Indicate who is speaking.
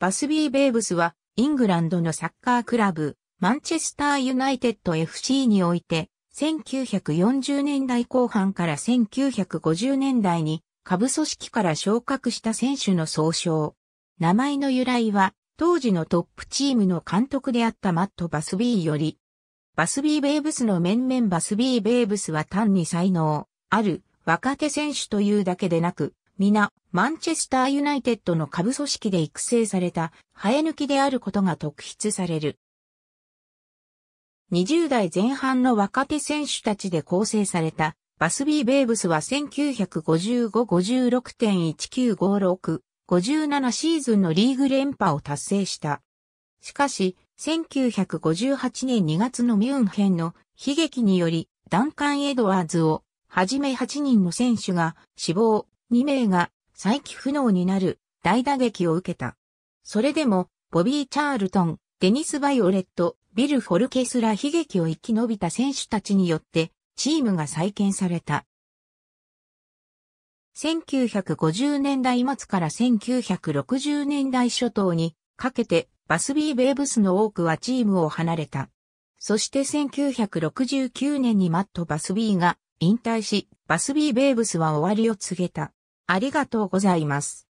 Speaker 1: バスビー・ベイブスは、イングランドのサッカークラブ、マンチェ
Speaker 2: スター・ユナイテッド FC において、1940年代後半から1950年代に、下部組織から昇格した選手の総称。名前の由来は、当時のトップチームの監督であったマット・バスビーより、バスビー・ベイブスの面々バスビー・ベイブスは単に才能、ある、若手選手というだけでなく、皆、マンチェスターユナイテッドの下部組織で育成された生え抜きであることが特筆される。20代前半の若手選手たちで構成されたバスビー・ベイブスは1955-56.1956、57シーズンのリーグ連覇を達成した。しかし、1958年2月のミュンヘンの悲劇により、ダンカン・エドワーズをはじめ8人の選手が死亡、2名が再起不能になる大打撃を受けた。それでも、ボビー・チャールトン、デニス・バイオレット、ビル・フォルケスら悲劇を生き延びた選手たちによって、チームが再建された。1950年代末から1960年代初頭にかけてバスビー・ベーブスの多くはチームを離れた。そして1969年にマット・バスビーが引退し、バ
Speaker 1: スビー・ベーブスは終わりを告げた。ありがとうございます。